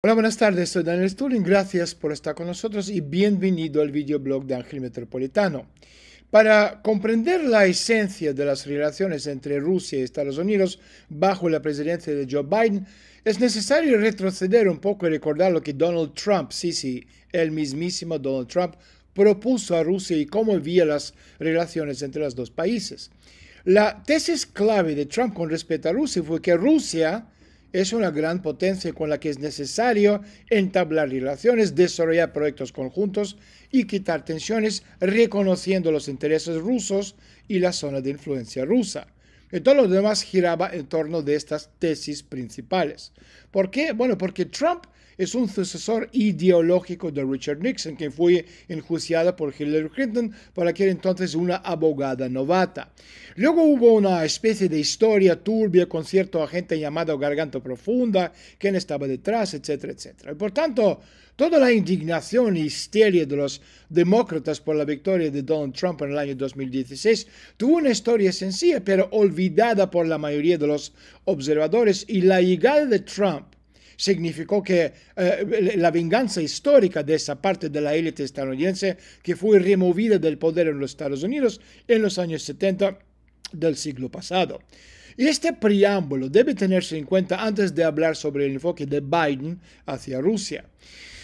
Hola, buenas tardes, soy Daniel Sturling, gracias por estar con nosotros y bienvenido al videoblog de Ángel Metropolitano. Para comprender la esencia de las relaciones entre Rusia y Estados Unidos bajo la presidencia de Joe Biden, es necesario retroceder un poco y recordar lo que Donald Trump, sí, sí, el mismísimo Donald Trump, propuso a Rusia y cómo vía las relaciones entre los dos países. La tesis clave de Trump con respecto a Rusia fue que Rusia, es una gran potencia con la que es necesario entablar relaciones, desarrollar proyectos conjuntos y quitar tensiones reconociendo los intereses rusos y la zona de influencia rusa. Y eh, todo lo demás giraba en torno de estas tesis principales. ¿Por qué? Bueno, porque Trump es un sucesor ideológico de Richard Nixon, que fue enjuiciado por Hillary Clinton, para era entonces una abogada novata. Luego hubo una especie de historia turbia con cierto agente llamado Garganta Profunda, quien estaba detrás, etcétera, etcétera. Y por tanto, toda la indignación y histeria de los demócratas por la victoria de Donald Trump en el año 2016 tuvo una historia sencilla, pero olvidada por la mayoría de los observadores y la llegada de Trump significó que eh, la venganza histórica de esa parte de la élite estadounidense que fue removida del poder en los Estados Unidos en los años 70 del siglo pasado. Y Este preámbulo debe tenerse en cuenta antes de hablar sobre el enfoque de Biden hacia Rusia.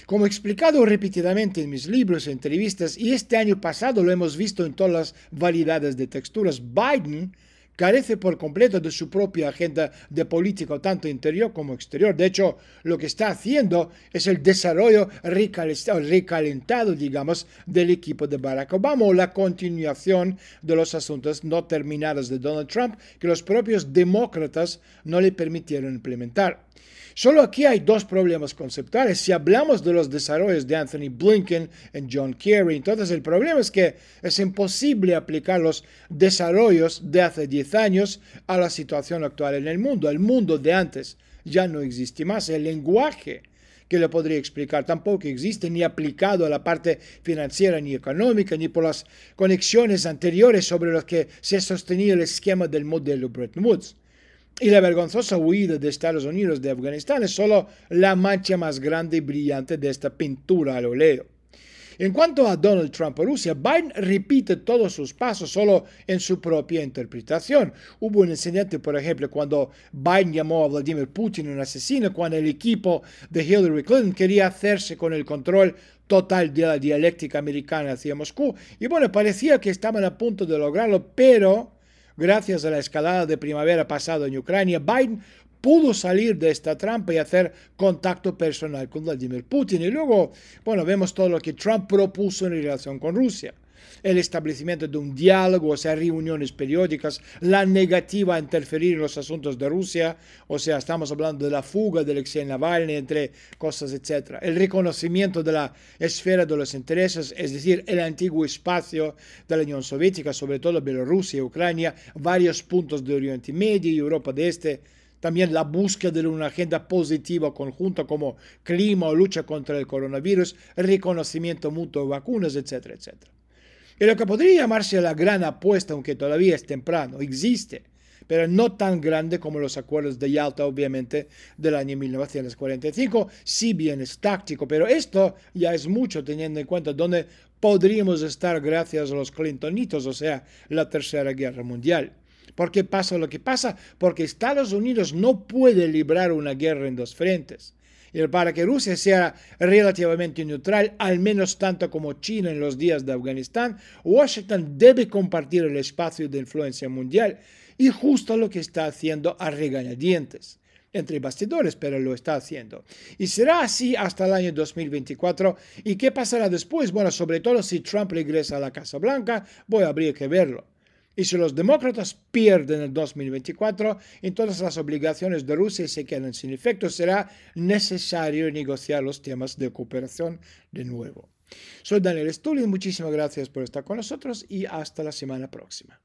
Como he explicado repetidamente en mis libros, entrevistas y este año pasado lo hemos visto en todas las variedades de texturas, Biden carece por completo de su propia agenda de política, tanto interior como exterior. De hecho, lo que está haciendo es el desarrollo recalentado, digamos, del equipo de Barack Obama o la continuación de los asuntos no terminados de Donald Trump que los propios demócratas no le permitieron implementar. Solo aquí hay dos problemas conceptuales. Si hablamos de los desarrollos de Anthony Blinken y John Kerry, entonces el problema es que es imposible aplicar los desarrollos de hace 10 años a la situación actual en el mundo. El mundo de antes ya no existe más. El lenguaje que lo podría explicar tampoco existe ni aplicado a la parte financiera ni económica, ni por las conexiones anteriores sobre las que se ha sostenido el esquema del modelo Bretton Woods. Y la vergonzosa huida de Estados Unidos de Afganistán es solo la mancha más grande y brillante de esta pintura al oleo. En cuanto a Donald Trump a Rusia, Biden repite todos sus pasos solo en su propia interpretación. Hubo un incidente, por ejemplo, cuando Biden llamó a Vladimir Putin un asesino, cuando el equipo de Hillary Clinton quería hacerse con el control total de la dialéctica americana hacia Moscú. Y bueno, parecía que estaban a punto de lograrlo, pero gracias a la escalada de primavera pasada en Ucrania, Biden pudo salir de esta trampa y hacer contacto personal con Vladimir Putin. Y luego, bueno, vemos todo lo que Trump propuso en relación con Rusia el establecimiento de un diálogo, o sea, reuniones periódicas, la negativa a interferir en los asuntos de Rusia, o sea, estamos hablando de la fuga de Alexei Navalny, entre cosas, etc. El reconocimiento de la esfera de los intereses, es decir, el antiguo espacio de la Unión Soviética, sobre todo Bielorrusia, y Ucrania, varios puntos de Oriente Medio y Europa de Este, también la búsqueda de una agenda positiva conjunta como clima o lucha contra el coronavirus, reconocimiento mutuo de vacunas, etcétera, etcétera. Y lo que podría llamarse la gran apuesta, aunque todavía es temprano, existe, pero no tan grande como los acuerdos de Yalta, obviamente, del año 1945, si bien es táctico, pero esto ya es mucho teniendo en cuenta dónde podríamos estar gracias a los Clintonitos, o sea, la Tercera Guerra Mundial. ¿Por qué pasa lo que pasa, porque Estados Unidos no puede librar una guerra en dos frentes para que Rusia sea relativamente neutral, al menos tanto como China en los días de Afganistán, Washington debe compartir el espacio de influencia mundial y justo lo que está haciendo a regañadientes entre bastidores, pero lo está haciendo. Y será así hasta el año 2024. ¿Y qué pasará después? Bueno, sobre todo si Trump regresa a la Casa Blanca, voy a habría que verlo. Y si los demócratas pierden el 2024, entonces las obligaciones de Rusia se quedan sin efecto. Será necesario negociar los temas de cooperación de nuevo. Soy Daniel Stulin, muchísimas gracias por estar con nosotros y hasta la semana próxima.